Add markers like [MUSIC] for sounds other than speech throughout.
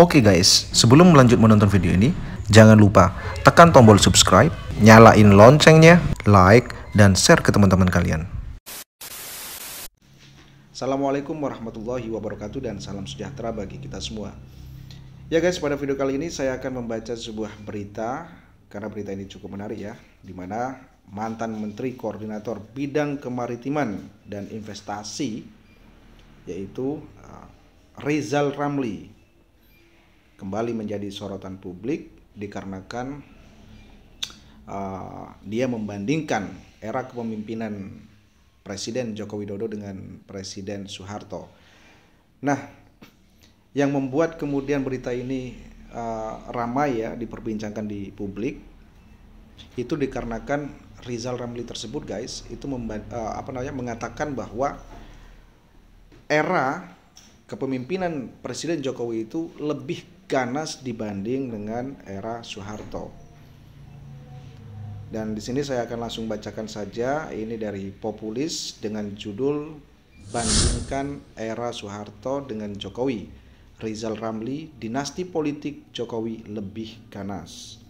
Oke okay guys, sebelum lanjut menonton video ini, jangan lupa tekan tombol subscribe, nyalain loncengnya, like, dan share ke teman-teman kalian. Assalamualaikum warahmatullahi wabarakatuh dan salam sejahtera bagi kita semua. Ya guys, pada video kali ini saya akan membaca sebuah berita karena berita ini cukup menarik ya, di mana mantan Menteri Koordinator Bidang Kemaritiman dan Investasi yaitu uh, Rizal Ramli kembali menjadi sorotan publik dikarenakan uh, dia membandingkan era kepemimpinan Presiden Joko Widodo dengan Presiden Soeharto. Nah, yang membuat kemudian berita ini uh, ramai ya diperbincangkan di publik itu dikarenakan Rizal Ramli tersebut guys itu uh, apa namanya mengatakan bahwa era kepemimpinan Presiden Jokowi itu lebih ganas dibanding dengan era Soeharto. Dan di sini saya akan langsung bacakan saja ini dari Populis dengan judul Bandingkan era Soeharto dengan Jokowi. Rizal Ramli, dinasti politik Jokowi lebih ganas.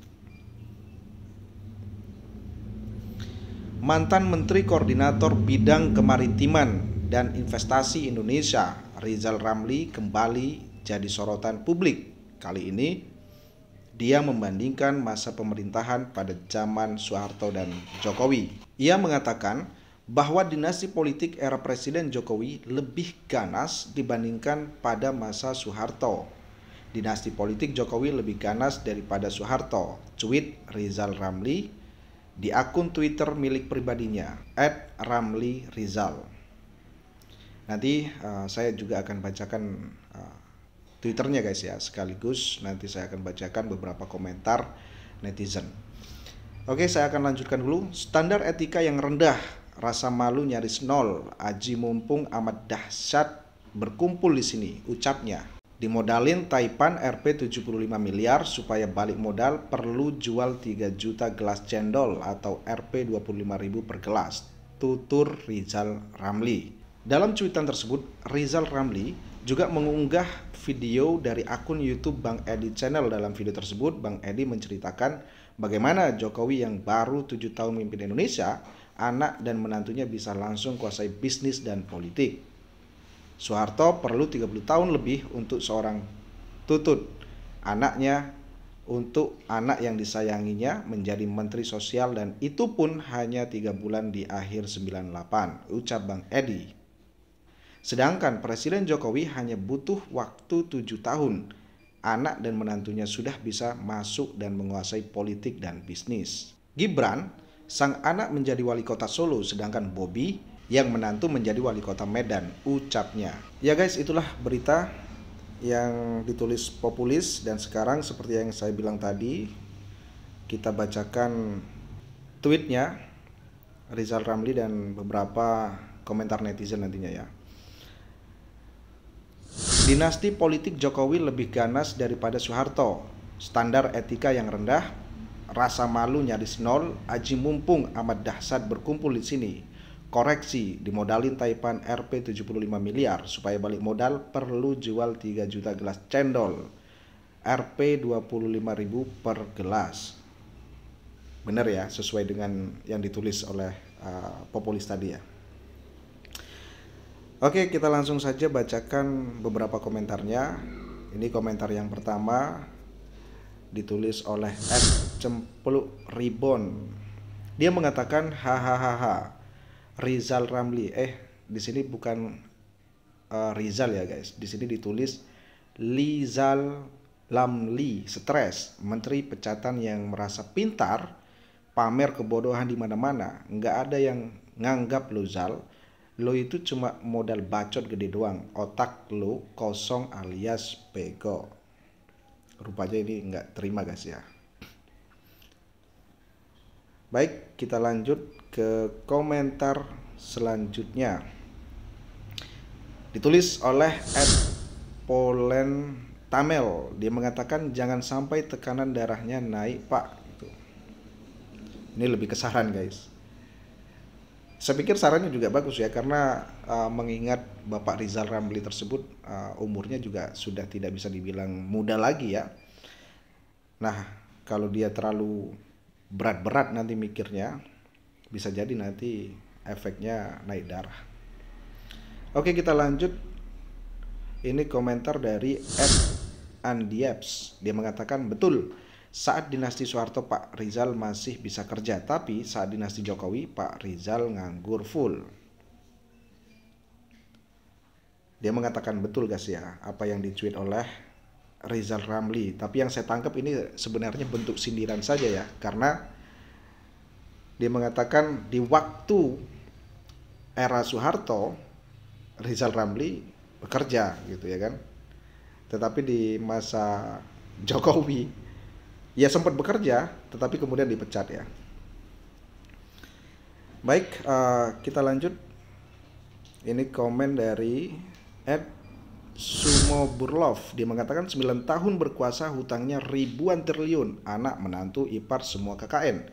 Mantan Menteri Koordinator Bidang Kemaritiman dan Investasi Indonesia, Rizal Ramli kembali jadi sorotan publik Kali ini dia membandingkan masa pemerintahan pada zaman Soeharto dan Jokowi. Ia mengatakan bahwa dinasti politik era Presiden Jokowi lebih ganas dibandingkan pada masa Soeharto. Dinasti politik Jokowi lebih ganas daripada Soeharto, cuit Rizal Ramli di akun Twitter milik pribadinya, @ramli_rizal. Nanti uh, saya juga akan bacakan uh, Twitternya guys ya. Sekaligus nanti saya akan bacakan beberapa komentar netizen. Oke, saya akan lanjutkan dulu. Standar etika yang rendah, rasa malu nyaris nol, aji mumpung amat dahsyat berkumpul di sini, ucapnya. Dimodalin Taipan RP 75 miliar supaya balik modal perlu jual 3 juta gelas cendol atau RP 25.000 per gelas, tutur Rizal Ramli. Dalam cuitan tersebut, Rizal Ramli juga mengunggah video dari akun YouTube Bang Edi Channel. Dalam video tersebut, Bang Edi menceritakan bagaimana Jokowi yang baru tujuh tahun memimpin Indonesia, anak dan menantunya bisa langsung kuasai bisnis dan politik. Soeharto perlu 30 tahun lebih untuk seorang tutut anaknya untuk anak yang disayanginya menjadi menteri sosial dan itu pun hanya tiga bulan di akhir 98 ucap Bang Edi Sedangkan Presiden Jokowi hanya butuh waktu tujuh tahun. Anak dan menantunya sudah bisa masuk dan menguasai politik dan bisnis. Gibran, sang anak menjadi wali kota Solo, sedangkan Bobby yang menantu menjadi wali kota Medan, ucapnya. Ya guys, itulah berita yang ditulis populis dan sekarang seperti yang saya bilang tadi, kita bacakan tweetnya Rizal Ramli dan beberapa komentar netizen nantinya ya. Dinasti politik Jokowi lebih ganas daripada Soeharto. Standar etika yang rendah, rasa malu nyaris nol, aji mumpung amat dahsyat berkumpul di sini. Koreksi dimodalin Taipan RP 75 miliar supaya balik modal perlu jual 3 juta gelas cendol. RP 25 ribu per gelas. Benar ya, sesuai dengan yang ditulis oleh uh, populis tadi ya. Oke, kita langsung saja bacakan beberapa komentarnya. Ini komentar yang pertama ditulis oleh F. Cempeluk Ribon. Dia mengatakan hahaha Rizal Ramli. Eh, di sini bukan uh, Rizal ya guys. Di sini ditulis Lizal Lamli stres, menteri pecatan yang merasa pintar, pamer kebodohan di mana-mana, Enggak ada yang nganggap Luzal lo itu cuma modal bacot gede doang otak lo kosong alias bego rupanya ini nggak terima guys ya baik kita lanjut ke komentar selanjutnya ditulis oleh Ed Polen Tamel dia mengatakan jangan sampai tekanan darahnya naik pak gitu. ini lebih kesaran guys saya pikir sarannya juga bagus ya karena uh, mengingat Bapak Rizal Ramli tersebut uh, umurnya juga sudah tidak bisa dibilang muda lagi ya. Nah, kalau dia terlalu berat-berat nanti mikirnya bisa jadi nanti efeknya naik darah. Oke, kita lanjut. Ini komentar dari Ed Andieps. Dia mengatakan, "Betul saat dinasti Soeharto Pak Rizal masih bisa kerja, tapi saat dinasti Jokowi Pak Rizal nganggur full. Dia mengatakan betul guys ya, apa yang dicuit oleh Rizal Ramli. Tapi yang saya tangkap ini sebenarnya bentuk sindiran saja ya, karena dia mengatakan di waktu era Soeharto Rizal Ramli bekerja gitu ya kan. Tetapi di masa Jokowi ya sempat bekerja, tetapi kemudian dipecat ya. Baik, uh, kita lanjut. Ini komen dari Ed Sumo Burlov. Dia mengatakan 9 tahun berkuasa hutangnya ribuan triliun. Anak, menantu, ipar, semua KKN.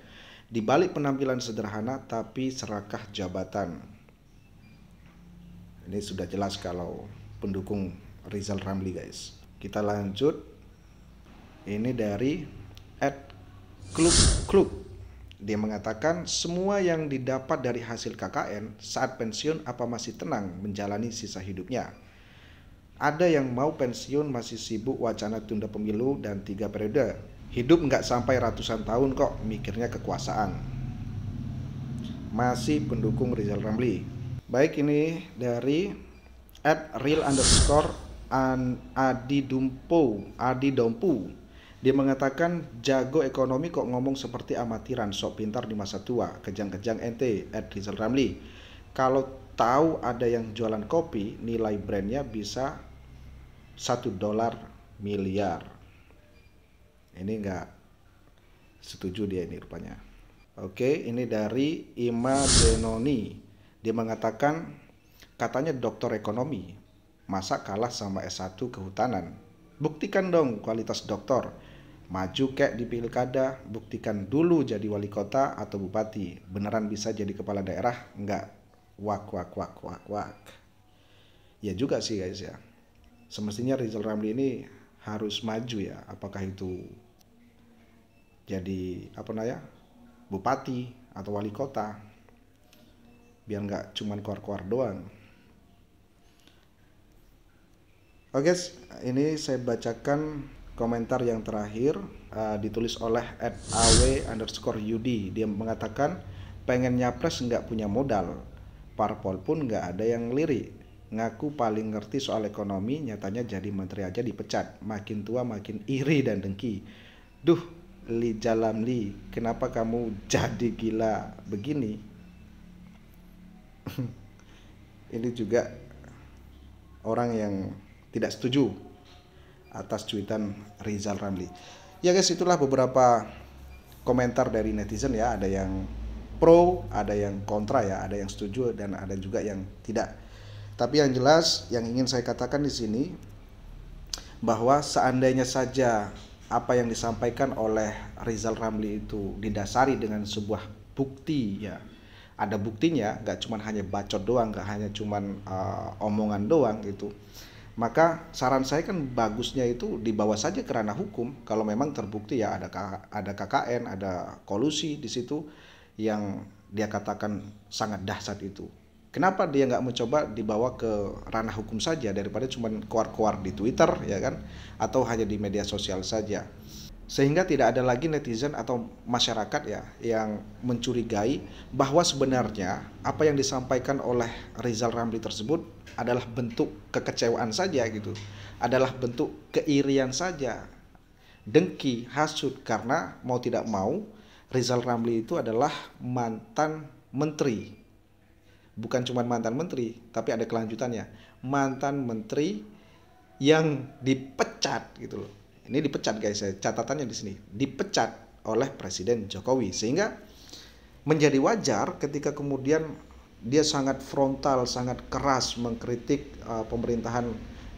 Di balik penampilan sederhana tapi serakah jabatan. Ini sudah jelas kalau pendukung Rizal Ramli guys. Kita lanjut. Ini dari at klub klub dia mengatakan semua yang didapat dari hasil KKN saat pensiun apa masih tenang menjalani sisa hidupnya. Ada yang mau pensiun masih sibuk wacana tunda pemilu dan tiga periode. Hidup nggak sampai ratusan tahun kok mikirnya kekuasaan. Masih pendukung Rizal Ramli. Baik ini dari at real underscore an Adi Dumpu Adi Dompu dia mengatakan jago ekonomi kok ngomong seperti amatiran sok pintar di masa tua, kejang-kejang ente, Ed Rizal Ramli. Kalau tahu ada yang jualan kopi, nilai brandnya bisa satu dolar miliar. Ini enggak setuju dia ini rupanya. Oke, ini dari Ima Denoni. Dia mengatakan katanya dokter ekonomi, masa kalah sama S1 kehutanan? Buktikan dong kualitas doktor maju kek di pilkada, buktikan dulu jadi wali kota atau bupati. Beneran bisa jadi kepala daerah? Enggak. Wak, wak, wak, wak, wak. Ya juga sih guys ya. Semestinya Rizal Ramli ini harus maju ya. Apakah itu jadi apa namanya bupati atau wali kota biar nggak cuman keluar-keluar doang. Oke, oh, guys, ini saya bacakan komentar yang terakhir uh, ditulis oleh aw underscore yudi dia mengatakan pengen nyapres nggak punya modal parpol pun nggak ada yang lirik ngaku paling ngerti soal ekonomi nyatanya jadi menteri aja dipecat makin tua makin iri dan dengki duh li jalam li kenapa kamu [LAUGHS] jadi gila begini [LAUGHS] ini juga orang yang tidak setuju atas cuitan Rizal Ramli. Ya guys, itulah beberapa komentar dari netizen ya. Ada yang pro, ada yang kontra ya, ada yang setuju dan ada juga yang tidak. Tapi yang jelas yang ingin saya katakan di sini bahwa seandainya saja apa yang disampaikan oleh Rizal Ramli itu didasari dengan sebuah bukti ya ada buktinya nggak cuman hanya bacot doang nggak hanya cuman uh, omongan doang gitu maka saran saya kan bagusnya itu dibawa saja ke ranah hukum kalau memang terbukti ya ada ada KKN ada kolusi di situ yang dia katakan sangat dahsyat itu kenapa dia nggak mencoba dibawa ke ranah hukum saja daripada cuma keluar-keluar di Twitter ya kan atau hanya di media sosial saja sehingga tidak ada lagi netizen atau masyarakat ya yang mencurigai bahwa sebenarnya apa yang disampaikan oleh Rizal Ramli tersebut adalah bentuk kekecewaan saja gitu adalah bentuk keirian saja dengki hasut karena mau tidak mau Rizal Ramli itu adalah mantan menteri bukan cuma mantan menteri tapi ada kelanjutannya mantan menteri yang dipecat gitu loh ini dipecat guys, ya. catatannya di sini. Dipecat oleh Presiden Jokowi sehingga menjadi wajar ketika kemudian dia sangat frontal, sangat keras mengkritik uh, pemerintahan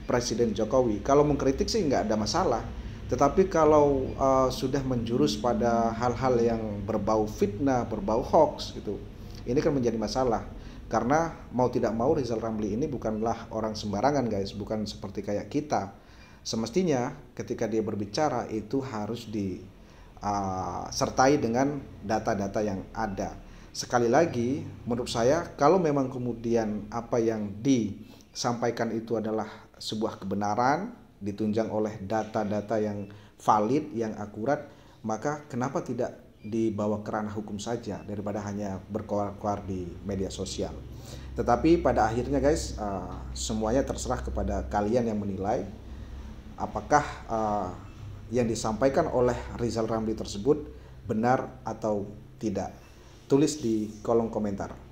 Presiden Jokowi. Kalau mengkritik sih nggak ada masalah, tetapi kalau uh, sudah menjurus pada hal-hal yang berbau fitnah, berbau hoax gitu, ini kan menjadi masalah. Karena mau tidak mau Rizal Ramli ini bukanlah orang sembarangan guys, bukan seperti kayak kita Semestinya ketika dia berbicara itu harus disertai ah, dengan data-data yang ada. Sekali lagi, menurut saya kalau memang kemudian apa yang disampaikan itu adalah sebuah kebenaran ditunjang oleh data-data yang valid, yang akurat, maka kenapa tidak dibawa ke ranah hukum saja daripada hanya berkoar-koar di media sosial. Tetapi pada akhirnya guys, ah, semuanya terserah kepada kalian yang menilai apakah uh, yang disampaikan oleh Rizal Ramli tersebut benar atau tidak. Tulis di kolom komentar.